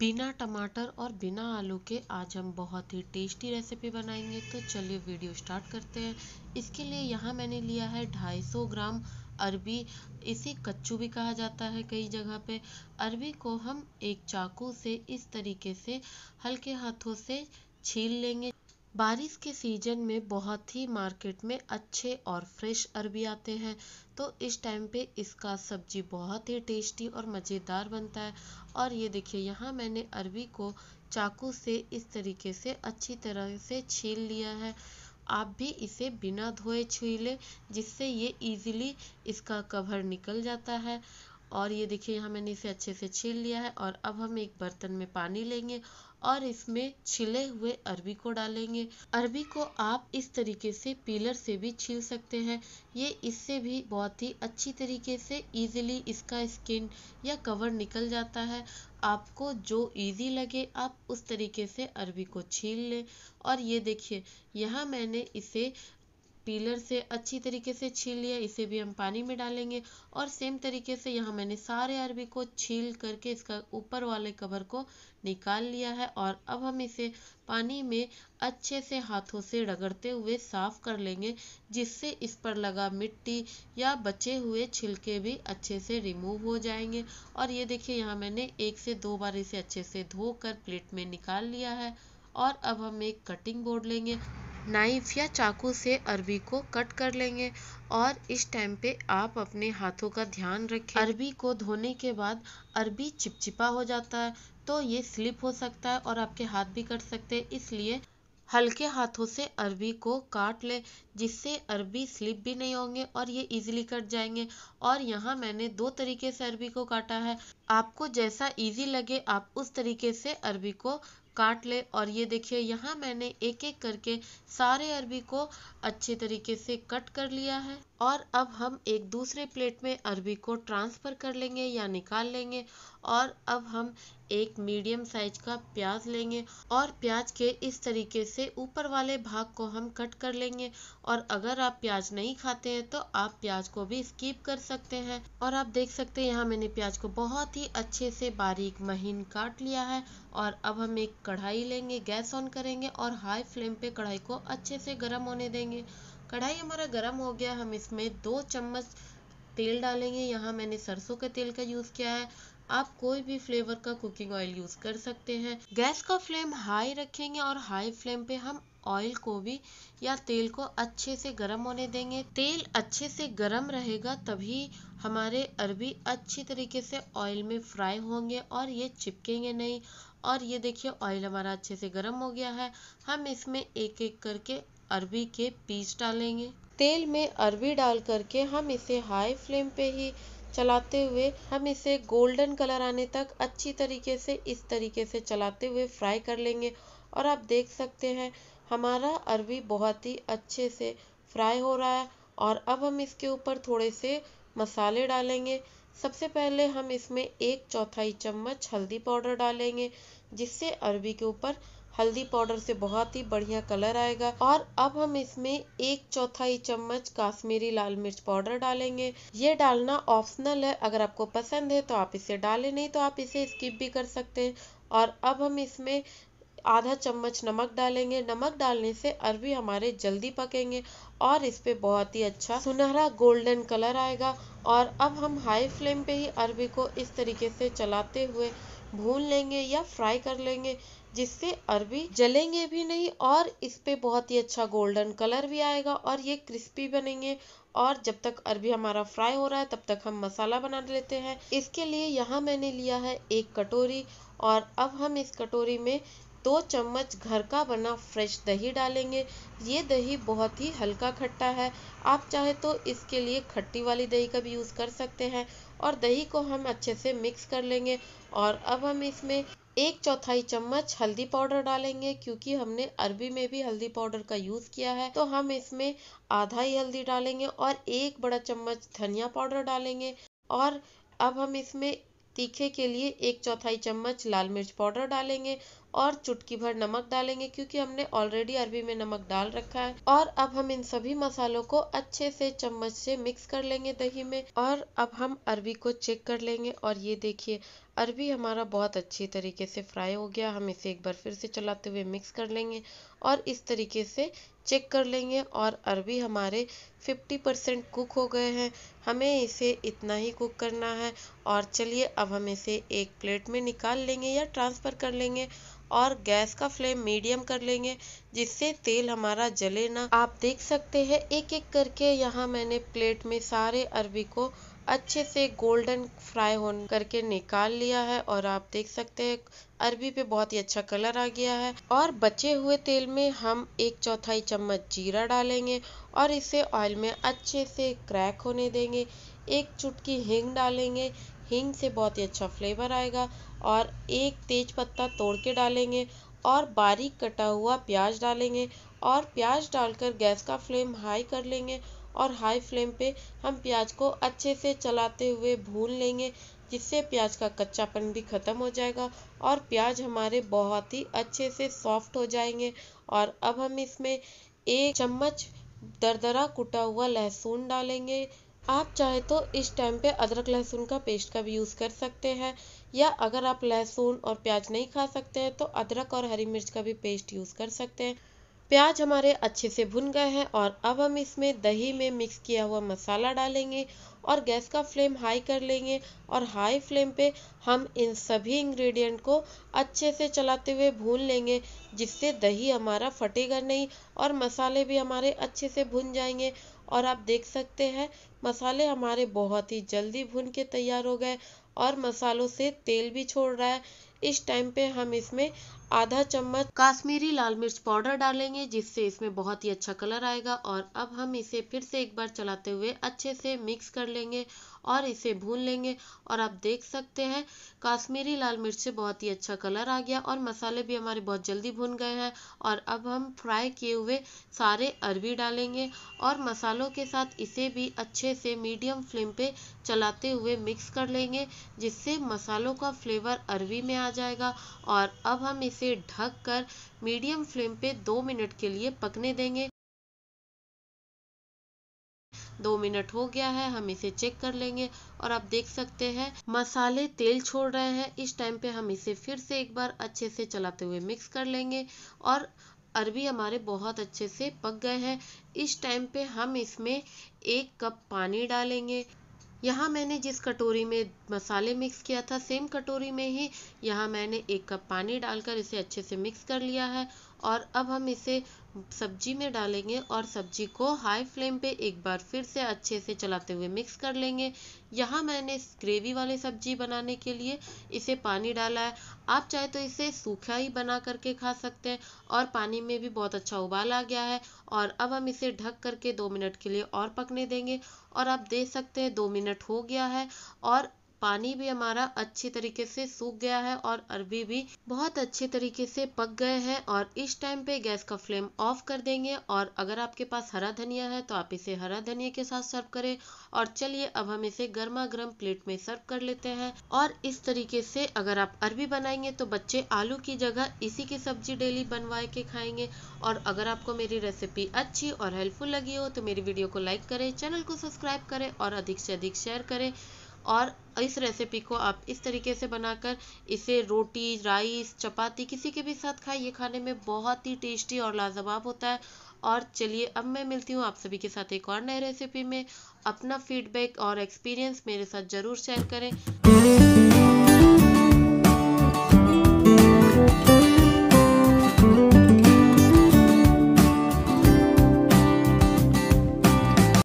बिना टमाटर और बिना आलू के आज हम बहुत ही टेस्टी रेसिपी बनाएंगे तो चलिए वीडियो स्टार्ट करते हैं इसके लिए यहाँ मैंने लिया है 250 ग्राम अरबी इसे कच्चू भी कहा जाता है कई जगह पे अरबी को हम एक चाकू से इस तरीके से हल्के हाथों से छील लेंगे बारिश के सीजन में बहुत ही मार्केट में अच्छे और फ्रेश अरबी आते हैं तो इस टाइम पे इसका सब्जी बहुत ही टेस्टी और मज़ेदार बनता है और ये देखिए यहाँ मैंने अरबी को चाकू से इस तरीके से अच्छी तरह से छील लिया है आप भी इसे बिना धोए छू लें जिससे ये इजीली इसका कवर निकल जाता है और ये देखिए यहाँ मैंने इसे अच्छे से छील लिया है और अब हम एक बर्तन में पानी लेंगे और इसमें छिले हुए अरबी को डालेंगे अरबी को आप इस तरीके से पीलर से भी छील सकते हैं ये इससे भी बहुत ही अच्छी तरीके से इजीली इसका स्किन या कवर निकल जाता है आपको जो इजी लगे आप उस तरीके से अरबी को छील लें और ये देखिए यहाँ मैंने इसे पीलर से अच्छी तरीके से छील लिया इसे भी हम पानी में डालेंगे और सेम तरीके से यहाँ मैंने सारे अरबी को छील करके इसका ऊपर वाले कवर को निकाल लिया है और अब हम इसे पानी में अच्छे से हाथों से रगड़ते हुए साफ कर लेंगे जिससे इस पर लगा मिट्टी या बचे हुए छिलके भी अच्छे से रिमूव हो जाएंगे और ये देखिए यहाँ मैंने एक से दो बार इसे अच्छे से धोकर प्लेट में निकाल लिया है और अब हम एक कटिंग बोर्ड लेंगे नाइफ या चाकू से अरबी को कट कर लेंगे और इस टाइम पे आप अपने हाथों का ध्यान रखें अरबी को धोने के बाद अरबी चिपचिपा हो जाता है तो ये स्लिप हो सकता है और आपके हाथ भी कट सकते हैं इसलिए हल्के हाथों से अरबी को काट ले जिससे अरबी स्लिप भी नहीं होंगे और ये इजीली कट जाएंगे और यहाँ मैंने दो तरीके से अरबी को काटा है आपको जैसा इजी लगे आप उस तरीके से अरबी को काट ले और ये देखिए यहाँ मैंने एक एक करके सारे अरबी को अच्छे तरीके से कट कर लिया है और अब हम एक दूसरे प्लेट में अरबी को ट्रांसफ़र कर लेंगे या निकाल लेंगे और अब हम एक मीडियम साइज का प्याज लेंगे और प्याज के इस तरीके से ऊपर वाले भाग को हम कट कर लेंगे और अगर आप प्याज नहीं खाते हैं तो आप प्याज को भी स्कीप कर सकते हैं और आप देख सकते हैं यहाँ मैंने प्याज को बहुत ही अच्छे से बारीक महीन काट लिया है और अब हम एक कढ़ाई लेंगे गैस ऑन करेंगे और हाई फ्लेम पे कढ़ाई को अच्छे से गर्म होने देंगे कढ़ाई हमारा गर्म हो गया हम इसमें दो चम्मच तेल डालेंगे यहाँ मैंने सरसों के तेल का यूज़ किया है आप कोई भी फ्लेवर का कुकिंग ऑयल यूज़ कर सकते हैं गैस का फ्लेम हाई रखेंगे और हाई फ्लेम पे हम ऑयल को भी या तेल को अच्छे से गर्म होने देंगे तेल अच्छे से गर्म रहेगा तभी हमारे अरबी अच्छी तरीके से ऑयल में फ्राई होंगे और ये चिपकेंगे नहीं और ये देखिए ऑयल हमारा अच्छे से गर्म हो गया है हम इसमें एक एक करके अरबी के पीस डालेंगे तेल में अरबी डाल करके हम इसे हाई फ्लेम पे ही चलाते हुए हम इसे गोल्डन कलर आने तक अच्छी तरीके से इस तरीके से चलाते हुए फ्राई कर लेंगे और आप देख सकते हैं हमारा अरवी बहुत ही अच्छे से फ्राई हो रहा है और अब हम इसके ऊपर थोड़े से मसाले डालेंगे सबसे पहले हम इसमें एक चौथाई चम्मच हल्दी पाउडर डालेंगे जिससे अरबी के ऊपर हल्दी पाउडर से बहुत ही बढ़िया कलर आएगा और अब हम इसमें एक चौथाई चम्मच काश्मीरी लाल मिर्च पाउडर डालेंगे ये डालना ऑप्शनल है अगर आपको पसंद है तो आप इसे डालें नहीं तो आप इसे स्किप भी कर सकते हैं और अब हम इसमें आधा चम्मच नमक डालेंगे नमक डालने से अरबी हमारे जल्दी पकेंगे और इस पे बहुत ही अच्छा सुनहरा गोल्डन कलर आएगा और अब हम हाई फ्लेम पे ही अरबी को इस तरीके से चलाते हुए भून लेंगे या फ्राई कर लेंगे जिससे अरबी जलेंगे भी नहीं और इस पे बहुत ही अच्छा गोल्डन कलर भी आएगा और ये क्रिस्पी बनेंगे और जब तक अरबी हमारा फ्राई हो रहा है तब तक हम मसाला बना लेते हैं इसके लिए यहाँ मैंने लिया है एक कटोरी और अब हम इस कटोरी में दो चम्मच घर का बना फ्रेश दही डालेंगे ये दही बहुत ही हल्का खट्टा है आप चाहे तो इसके लिए खट्टी वाली दही का भी यूज़ कर सकते हैं और दही को हम अच्छे से मिक्स कर लेंगे और अब हम इसमें एक चौथाई चम्मच हल्दी पाउडर डालेंगे क्योंकि हमने अरबी में भी हल्दी पाउडर का यूज़ किया है तो हम इसमें आधा ही हल्दी डालेंगे और एक बड़ा चम्मच धनिया पाउडर डालेंगे और अब हम इसमें तीखे के लिए एक चौथाई चम्मच लाल मिर्च पाउडर डालेंगे और चुटकी भर नमक डालेंगे क्योंकि हमने ऑलरेडी अरबी में नमक डाल रखा है और अब हम इन सभी मसालों को अच्छे से चम्मच से मिक्स कर लेंगे दही में और अब हम अरबी को चेक कर लेंगे और ये देखिए अरबी हमारा बहुत अच्छी तरीके से फ्राई हो गया हम इसे एक बार फिर से चलाते हुए मिक्स कर लेंगे और इस तरीके से चेक कर लेंगे और अरबी हमारे 50 परसेंट कुक हो गए हैं हमें इसे इतना ही कुक करना है और चलिए अब हम इसे एक प्लेट में निकाल लेंगे या ट्रांसफ़र कर लेंगे और गैस का फ्लेम मीडियम कर लेंगे जिससे तेल हमारा जले ना आप देख सकते हैं एक एक करके यहाँ मैंने प्लेट में सारे अरबी को अच्छे से गोल्डन फ्राई हो करके निकाल लिया है और आप देख सकते हैं अरबी पे बहुत ही अच्छा कलर आ गया है और बचे हुए तेल में हम एक चौथाई चम्मच जीरा डालेंगे और इसे ऑयल में अच्छे से क्रैक होने देंगे एक चुटकी हिंग डालेंगे हींग से बहुत ही अच्छा फ्लेवर आएगा और एक तेज पत्ता तोड़ के डालेंगे और बारीक कटा हुआ प्याज डालेंगे और प्याज डालकर गैस का फ्लेम हाई कर लेंगे और हाई फ्लेम पे हम प्याज को अच्छे से चलाते हुए भून लेंगे जिससे प्याज का कच्चापन भी ख़त्म हो जाएगा और प्याज हमारे बहुत ही अच्छे से सॉफ्ट हो जाएंगे और अब हम इसमें एक चम्मच दरदरा कुटा हुआ लहसुन डालेंगे आप चाहे तो इस टाइम पे अदरक लहसुन का पेस्ट का भी यूज़ कर सकते हैं या अगर आप लहसुन और प्याज नहीं खा सकते हैं तो अदरक और हरी मिर्च का भी पेस्ट यूज़ कर सकते हैं प्याज हमारे अच्छे से भुन गए हैं और अब हम इसमें दही में मिक्स किया हुआ मसाला डालेंगे और गैस का फ्लेम हाई कर लेंगे और हाई फ्लेम पे हम इन सभी इंग्रेडिएंट को अच्छे से चलाते हुए भून लेंगे जिससे दही हमारा फटेगा नहीं और मसाले भी हमारे अच्छे से भुन जाएंगे और आप देख सकते हैं मसाले हमारे बहुत ही जल्दी भून के तैयार हो गए और मसालों से तेल भी छोड़ रहा है इस टाइम पे हम इसमें आधा चम्मच काश्मीरी लाल मिर्च पाउडर डालेंगे जिससे इसमें बहुत ही अच्छा कलर आएगा और अब हम इसे फिर से एक बार चलाते हुए अच्छे से मिक्स कर लेंगे और इसे भून लेंगे और आप देख सकते हैं काश्मीरी लाल मिर्च से बहुत ही अच्छा कलर आ गया और मसाले भी हमारे बहुत जल्दी भून गए हैं और अब हम फ्राई किए हुए सारे अरबी डालेंगे और मसालों के साथ इसे भी अच्छे से मीडियम फ्लेम पे चलाते हुए मिक्स कर लेंगे जिससे मसालों का फ्लेवर अरबी में आ जाएगा और अब हम इसे ढक कर मीडियम फ्लेम पे दो मिनट के लिए पकने देंगे दो मिनट हो गया है हम इसे चेक कर लेंगे और आप देख सकते हैं मसाले तेल छोड़ रहे हैं इस टाइम पे हम इसे फिर से एक बार अच्छे से चलाते हुए मिक्स कर लेंगे और अरबी हमारे बहुत अच्छे से पक गए हैं इस टाइम पे हम इसमें एक कप पानी डालेंगे यहाँ मैंने जिस कटोरी में मसाले मिक्स किया था सेम कटोरी में ही यहाँ मैंने एक कप पानी डालकर इसे अच्छे से मिक्स कर लिया है और अब हम इसे सब्जी में डालेंगे और सब्जी को हाई फ्लेम पे एक बार फिर से अच्छे से चलाते हुए मिक्स कर लेंगे यहाँ मैंने ग्रेवी वाली सब्जी बनाने के लिए इसे पानी डाला है आप चाहे तो इसे सूखा ही बना करके खा सकते हैं और पानी में भी बहुत अच्छा उबाल आ गया है और अब हम इसे ढक करके दो मिनट के लिए और पकने देंगे और आप देख सकते हैं दो मिनट हो गया है और पानी भी हमारा अच्छी तरीके से सूख गया है और अरबी भी बहुत अच्छे तरीके से पक गए हैं और इस टाइम पे गैस का फ्लेम ऑफ कर देंगे और अगर आपके पास हरा धनिया है तो आप इसे हरा धनिया के साथ सर्व करें और चलिए अब हम इसे गर्मा गर्म प्लेट में सर्व कर लेते हैं और इस तरीके से अगर आप अरबी बनाएंगे तो बच्चे आलू की जगह इसी की सब्जी डेली बनवा के खाएंगे और अगर आपको मेरी रेसिपी अच्छी और हेल्पफुल लगी हो तो मेरी वीडियो को लाइक करें चैनल को सब्सक्राइब करें और अधिक से अधिक शेयर करें और इस रेसिपी को आप इस तरीके से बनाकर इसे रोटी राइस चपाती किसी के भी साथ खाए ये खाने में बहुत ही टेस्टी और लाजवाब होता है और चलिए अब मैं मिलती हूँ आप सभी के साथ एक और नए रेसिपी में अपना फीडबैक और एक्सपीरियंस मेरे साथ ज़रूर शेयर करें